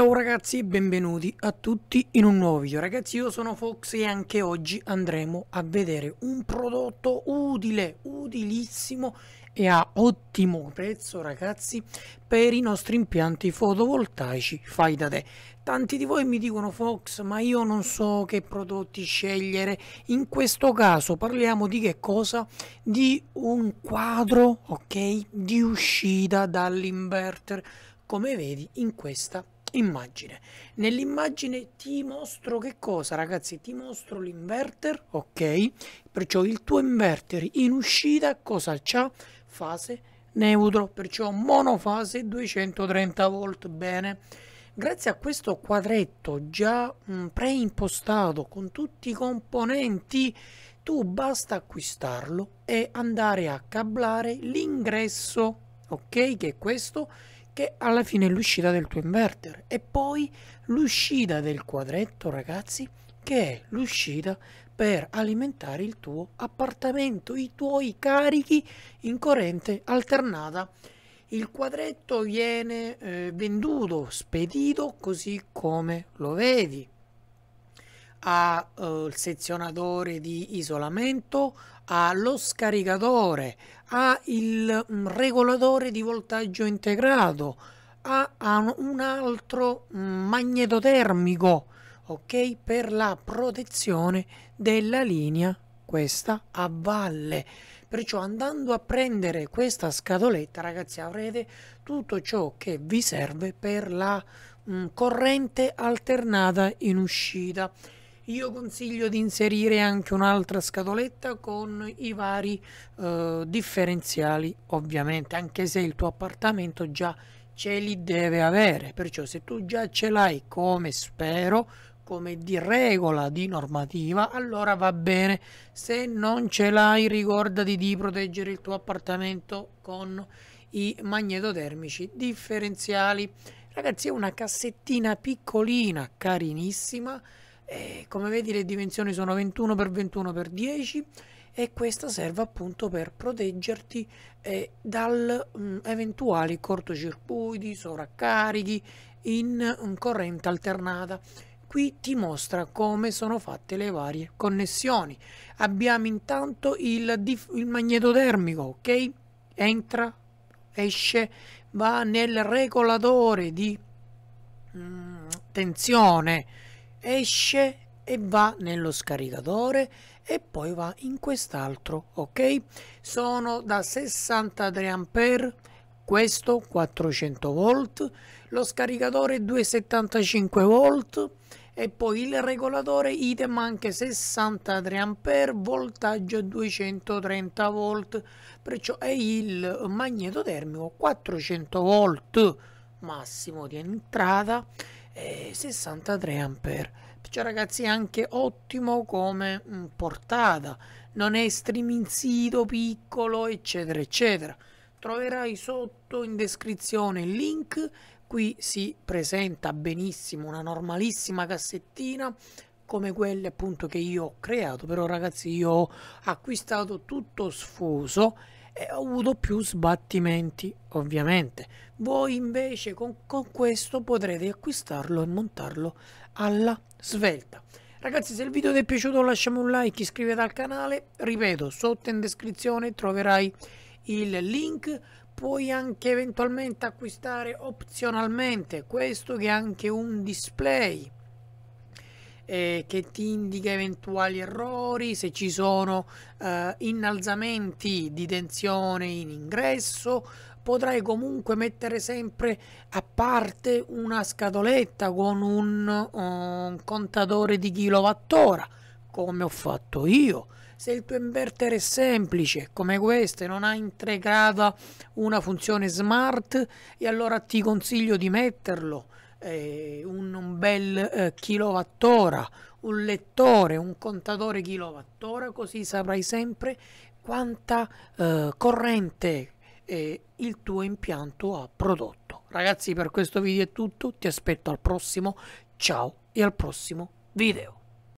Ciao ragazzi e benvenuti a tutti in un nuovo video ragazzi io sono Fox e anche oggi andremo a vedere un prodotto utile, utilissimo e a ottimo prezzo ragazzi per i nostri impianti fotovoltaici fai da te tanti di voi mi dicono Fox ma io non so che prodotti scegliere in questo caso parliamo di che cosa? di un quadro ok di uscita dall'inverter come vedi in questa immagine nell'immagine ti mostro che cosa ragazzi ti mostro l'inverter ok perciò il tuo inverter in uscita cosa c'ha fase neutro perciò monofase 230 volt bene grazie a questo quadretto già mm, preimpostato con tutti i componenti tu basta acquistarlo e andare a cablare l'ingresso ok che è questo che alla fine è l'uscita del tuo inverter e poi l'uscita del quadretto ragazzi che è l'uscita per alimentare il tuo appartamento, i tuoi carichi in corrente alternata. Il quadretto viene eh, venduto, spedito così come lo vedi al eh, sezionatore di isolamento, allo scaricatore, ha il mm, regolatore di voltaggio integrato, a, a un altro mm, magnetotermico, ok? Per la protezione della linea questa a valle. Perciò andando a prendere questa scatoletta, ragazzi, avrete tutto ciò che vi serve per la mh, mm, corrente alternata in uscita. Io consiglio di inserire anche un'altra scatoletta con i vari eh, differenziali ovviamente, anche se il tuo appartamento già ce li deve avere, perciò se tu già ce l'hai come spero, come di regola di normativa, allora va bene. Se non ce l'hai, ricordati di proteggere il tuo appartamento con i magnetotermici differenziali. Ragazzi, è una cassettina piccolina, carinissima e come vedi le dimensioni sono 21x21x10 e questa serve appunto per proteggerti eh, da mm, eventuali cortocircuiti, sovraccarichi in, in mm, corrente alternata. Qui ti mostra come sono fatte le varie connessioni. Abbiamo intanto il, il magneto termico, ok? Entra, esce, va nel regolatore di mm, tensione esce e va nello scaricatore e poi va in quest'altro ok sono da 63 ampere questo 400 volt lo scaricatore 275 volt e poi il regolatore item anche 63 ampere voltaggio 230 volt perciò è il magneto termico 400 volt massimo di entrata e 63 ampere perciò cioè, ragazzi è anche ottimo come mm, portata non è striminzito piccolo eccetera eccetera troverai sotto in descrizione il link qui si presenta benissimo una normalissima cassettina come quelle appunto che io ho creato però ragazzi io ho acquistato tutto sfuso e ho avuto più sbattimenti, ovviamente. Voi invece con, con questo potrete acquistarlo e montarlo alla svelta. Ragazzi se il video ti è piaciuto lasciami un like, iscrivetevi al canale, ripeto sotto in descrizione troverai il link puoi anche eventualmente acquistare opzionalmente questo che è anche un display eh, che ti indica eventuali errori, se ci sono eh, innalzamenti di tensione in ingresso, potrai comunque mettere sempre a parte una scatoletta con un, un contatore di kilowattora, come ho fatto io. Se il tuo inverter è semplice come questo e non ha integrata una funzione smart, e allora ti consiglio di metterlo eh, un, un, bel eh, kilowattora, un lettore, un contatore kilowattora, così saprai sempre quanta eh, corrente eh, il tuo impianto ha prodotto. Ragazzi per questo video è tutto, ti aspetto al prossimo, ciao e al prossimo video.